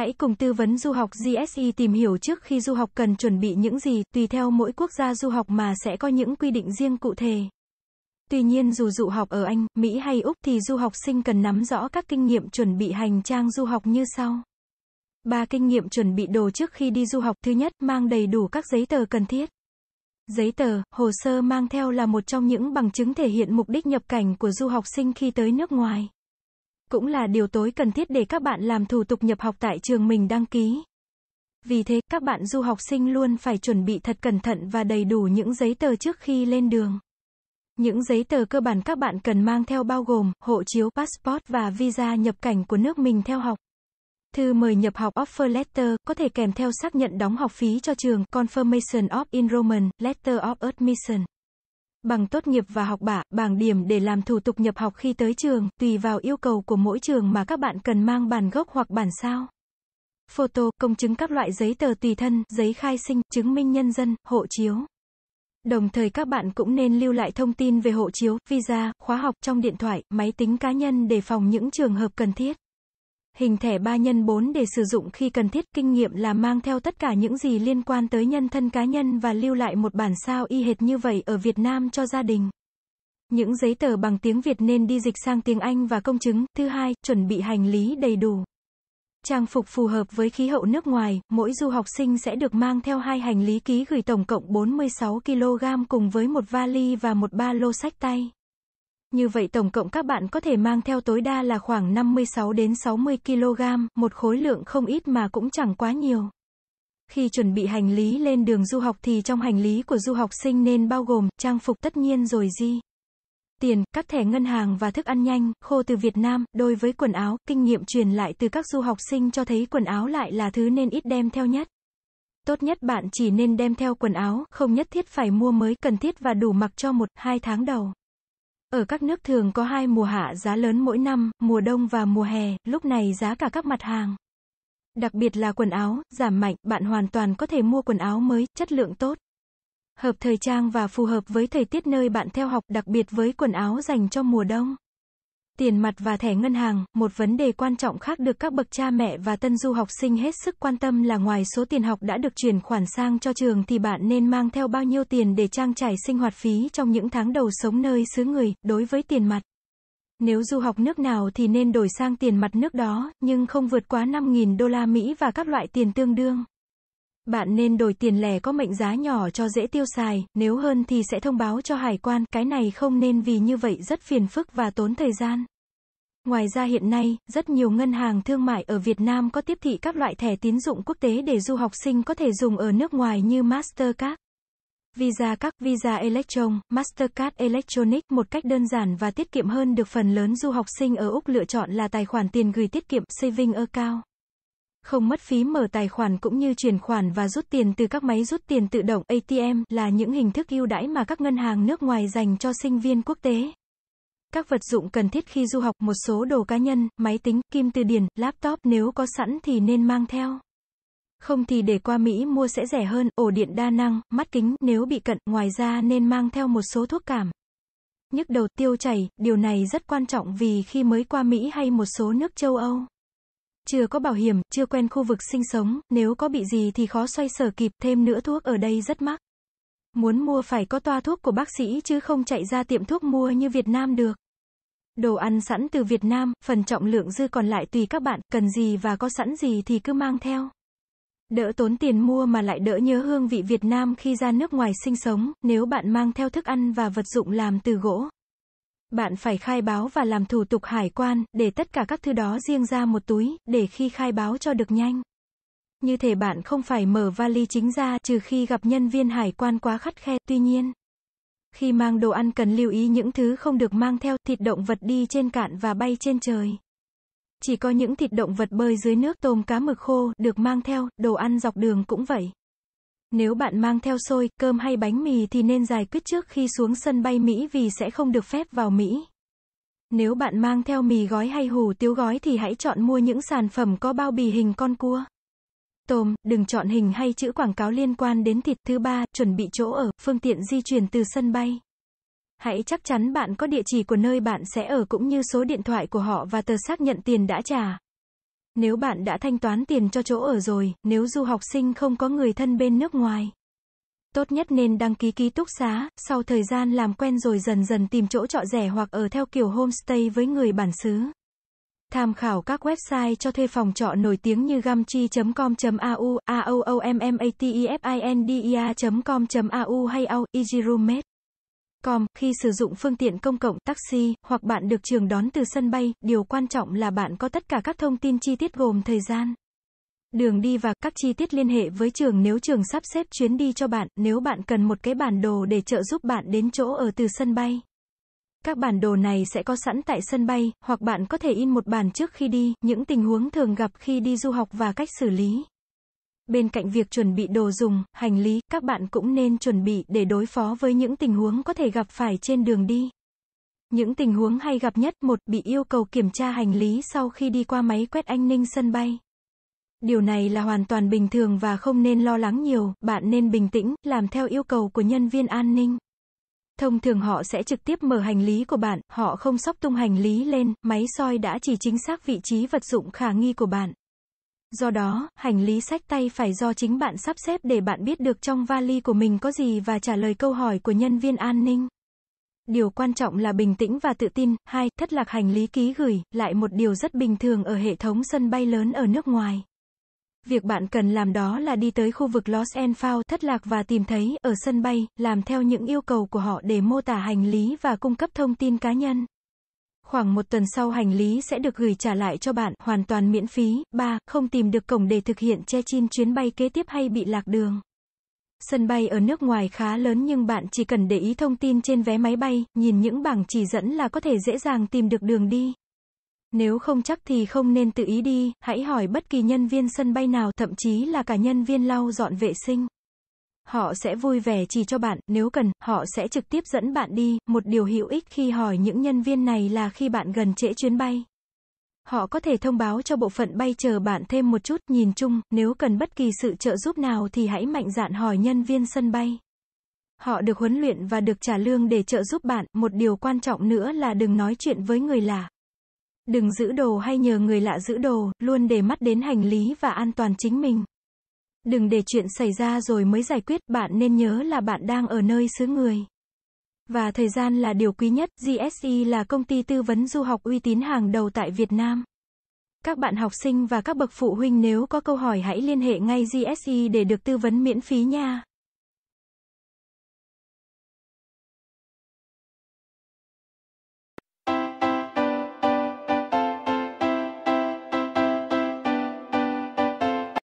Hãy cùng tư vấn du học GSE tìm hiểu trước khi du học cần chuẩn bị những gì, tùy theo mỗi quốc gia du học mà sẽ có những quy định riêng cụ thể. Tuy nhiên dù du học ở Anh, Mỹ hay Úc thì du học sinh cần nắm rõ các kinh nghiệm chuẩn bị hành trang du học như sau. ba kinh nghiệm chuẩn bị đồ trước khi đi du học. Thứ nhất, mang đầy đủ các giấy tờ cần thiết. Giấy tờ, hồ sơ mang theo là một trong những bằng chứng thể hiện mục đích nhập cảnh của du học sinh khi tới nước ngoài cũng là điều tối cần thiết để các bạn làm thủ tục nhập học tại trường mình đăng ký. Vì thế, các bạn du học sinh luôn phải chuẩn bị thật cẩn thận và đầy đủ những giấy tờ trước khi lên đường. Những giấy tờ cơ bản các bạn cần mang theo bao gồm hộ chiếu, passport và visa nhập cảnh của nước mình theo học. Thư mời nhập học offer letter có thể kèm theo xác nhận đóng học phí cho trường, confirmation of enrollment, letter of admission bằng tốt nghiệp và học bạ, bảng điểm để làm thủ tục nhập học khi tới trường, tùy vào yêu cầu của mỗi trường mà các bạn cần mang bản gốc hoặc bản sao. Photo, công chứng các loại giấy tờ tùy thân, giấy khai sinh, chứng minh nhân dân, hộ chiếu. Đồng thời các bạn cũng nên lưu lại thông tin về hộ chiếu, visa, khóa học trong điện thoại, máy tính cá nhân để phòng những trường hợp cần thiết. Hình thẻ 3 x 4 để sử dụng khi cần thiết, kinh nghiệm là mang theo tất cả những gì liên quan tới nhân thân cá nhân và lưu lại một bản sao y hệt như vậy ở Việt Nam cho gia đình. Những giấy tờ bằng tiếng Việt nên đi dịch sang tiếng Anh và công chứng. Thứ hai, chuẩn bị hành lý đầy đủ. Trang phục phù hợp với khí hậu nước ngoài, mỗi du học sinh sẽ được mang theo hai hành lý ký gửi tổng cộng 46 kg cùng với một vali và một ba lô sách tay. Như vậy tổng cộng các bạn có thể mang theo tối đa là khoảng 56 đến 60 kg, một khối lượng không ít mà cũng chẳng quá nhiều. Khi chuẩn bị hành lý lên đường du học thì trong hành lý của du học sinh nên bao gồm trang phục tất nhiên rồi di tiền, các thẻ ngân hàng và thức ăn nhanh, khô từ Việt Nam, đối với quần áo, kinh nghiệm truyền lại từ các du học sinh cho thấy quần áo lại là thứ nên ít đem theo nhất. Tốt nhất bạn chỉ nên đem theo quần áo, không nhất thiết phải mua mới, cần thiết và đủ mặc cho một, hai tháng đầu. Ở các nước thường có hai mùa hạ giá lớn mỗi năm, mùa đông và mùa hè, lúc này giá cả các mặt hàng. Đặc biệt là quần áo, giảm mạnh, bạn hoàn toàn có thể mua quần áo mới, chất lượng tốt. Hợp thời trang và phù hợp với thời tiết nơi bạn theo học, đặc biệt với quần áo dành cho mùa đông tiền mặt và thẻ ngân hàng, một vấn đề quan trọng khác được các bậc cha mẹ và tân du học sinh hết sức quan tâm là ngoài số tiền học đã được chuyển khoản sang cho trường thì bạn nên mang theo bao nhiêu tiền để trang trải sinh hoạt phí trong những tháng đầu sống nơi xứ người, đối với tiền mặt. Nếu du học nước nào thì nên đổi sang tiền mặt nước đó, nhưng không vượt quá 5.000 đô la Mỹ và các loại tiền tương đương. Bạn nên đổi tiền lẻ có mệnh giá nhỏ cho dễ tiêu xài, nếu hơn thì sẽ thông báo cho hải quan, cái này không nên vì như vậy rất phiền phức và tốn thời gian. Ngoài ra hiện nay, rất nhiều ngân hàng thương mại ở Việt Nam có tiếp thị các loại thẻ tín dụng quốc tế để du học sinh có thể dùng ở nước ngoài như Mastercard. Visa các Visa Electron, Mastercard Electronic một cách đơn giản và tiết kiệm hơn được phần lớn du học sinh ở Úc lựa chọn là tài khoản tiền gửi tiết kiệm saving account không mất phí mở tài khoản cũng như chuyển khoản và rút tiền từ các máy rút tiền tự động ATM là những hình thức ưu đãi mà các ngân hàng nước ngoài dành cho sinh viên quốc tế. Các vật dụng cần thiết khi du học một số đồ cá nhân, máy tính, kim từ điển, laptop nếu có sẵn thì nên mang theo. Không thì để qua Mỹ mua sẽ rẻ hơn, ổ điện đa năng, mắt kính nếu bị cận, ngoài ra nên mang theo một số thuốc cảm. Nhức đầu tiêu chảy, điều này rất quan trọng vì khi mới qua Mỹ hay một số nước châu Âu. Chưa có bảo hiểm, chưa quen khu vực sinh sống, nếu có bị gì thì khó xoay sở kịp, thêm nữa thuốc ở đây rất mắc. Muốn mua phải có toa thuốc của bác sĩ chứ không chạy ra tiệm thuốc mua như Việt Nam được. Đồ ăn sẵn từ Việt Nam, phần trọng lượng dư còn lại tùy các bạn, cần gì và có sẵn gì thì cứ mang theo. Đỡ tốn tiền mua mà lại đỡ nhớ hương vị Việt Nam khi ra nước ngoài sinh sống, nếu bạn mang theo thức ăn và vật dụng làm từ gỗ. Bạn phải khai báo và làm thủ tục hải quan, để tất cả các thứ đó riêng ra một túi, để khi khai báo cho được nhanh. Như thể bạn không phải mở vali chính ra trừ khi gặp nhân viên hải quan quá khắt khe, tuy nhiên. Khi mang đồ ăn cần lưu ý những thứ không được mang theo, thịt động vật đi trên cạn và bay trên trời. Chỉ có những thịt động vật bơi dưới nước tôm cá mực khô được mang theo, đồ ăn dọc đường cũng vậy. Nếu bạn mang theo xôi, cơm hay bánh mì thì nên giải quyết trước khi xuống sân bay Mỹ vì sẽ không được phép vào Mỹ. Nếu bạn mang theo mì gói hay hủ tiếu gói thì hãy chọn mua những sản phẩm có bao bì hình con cua. Tôm, đừng chọn hình hay chữ quảng cáo liên quan đến thịt. Thứ ba, chuẩn bị chỗ ở, phương tiện di chuyển từ sân bay. Hãy chắc chắn bạn có địa chỉ của nơi bạn sẽ ở cũng như số điện thoại của họ và tờ xác nhận tiền đã trả nếu bạn đã thanh toán tiền cho chỗ ở rồi, nếu du học sinh không có người thân bên nước ngoài. Tốt nhất nên đăng ký ký túc xá, sau thời gian làm quen rồi dần dần tìm chỗ trọ rẻ hoặc ở theo kiểu homestay với người bản xứ. Tham khảo các website cho thuê phòng trọ nổi tiếng như gamchi.com.au, aoomatefindia com au hay ao, easyroommate. Com, khi sử dụng phương tiện công cộng, taxi, hoặc bạn được trường đón từ sân bay, điều quan trọng là bạn có tất cả các thông tin chi tiết gồm thời gian, đường đi và các chi tiết liên hệ với trường nếu trường sắp xếp chuyến đi cho bạn, nếu bạn cần một cái bản đồ để trợ giúp bạn đến chỗ ở từ sân bay. Các bản đồ này sẽ có sẵn tại sân bay, hoặc bạn có thể in một bản trước khi đi, những tình huống thường gặp khi đi du học và cách xử lý. Bên cạnh việc chuẩn bị đồ dùng, hành lý, các bạn cũng nên chuẩn bị để đối phó với những tình huống có thể gặp phải trên đường đi. Những tình huống hay gặp nhất một bị yêu cầu kiểm tra hành lý sau khi đi qua máy quét an ninh sân bay. Điều này là hoàn toàn bình thường và không nên lo lắng nhiều, bạn nên bình tĩnh, làm theo yêu cầu của nhân viên an ninh. Thông thường họ sẽ trực tiếp mở hành lý của bạn, họ không sóc tung hành lý lên, máy soi đã chỉ chính xác vị trí vật dụng khả nghi của bạn. Do đó, hành lý sách tay phải do chính bạn sắp xếp để bạn biết được trong vali của mình có gì và trả lời câu hỏi của nhân viên an ninh. Điều quan trọng là bình tĩnh và tự tin. Hai Thất lạc hành lý ký gửi, lại một điều rất bình thường ở hệ thống sân bay lớn ở nước ngoài. Việc bạn cần làm đó là đi tới khu vực Lost and Found thất lạc và tìm thấy ở sân bay, làm theo những yêu cầu của họ để mô tả hành lý và cung cấp thông tin cá nhân. Khoảng một tuần sau hành lý sẽ được gửi trả lại cho bạn, hoàn toàn miễn phí. 3. Không tìm được cổng để thực hiện che chin chuyến bay kế tiếp hay bị lạc đường. Sân bay ở nước ngoài khá lớn nhưng bạn chỉ cần để ý thông tin trên vé máy bay, nhìn những bảng chỉ dẫn là có thể dễ dàng tìm được đường đi. Nếu không chắc thì không nên tự ý đi, hãy hỏi bất kỳ nhân viên sân bay nào, thậm chí là cả nhân viên lau dọn vệ sinh. Họ sẽ vui vẻ chỉ cho bạn, nếu cần, họ sẽ trực tiếp dẫn bạn đi. Một điều hữu ích khi hỏi những nhân viên này là khi bạn gần trễ chuyến bay. Họ có thể thông báo cho bộ phận bay chờ bạn thêm một chút, nhìn chung, nếu cần bất kỳ sự trợ giúp nào thì hãy mạnh dạn hỏi nhân viên sân bay. Họ được huấn luyện và được trả lương để trợ giúp bạn, một điều quan trọng nữa là đừng nói chuyện với người lạ. Đừng giữ đồ hay nhờ người lạ giữ đồ, luôn để mắt đến hành lý và an toàn chính mình. Đừng để chuyện xảy ra rồi mới giải quyết, bạn nên nhớ là bạn đang ở nơi xứ người. Và thời gian là điều quý nhất, GSE là công ty tư vấn du học uy tín hàng đầu tại Việt Nam. Các bạn học sinh và các bậc phụ huynh nếu có câu hỏi hãy liên hệ ngay GSE để được tư vấn miễn phí nha.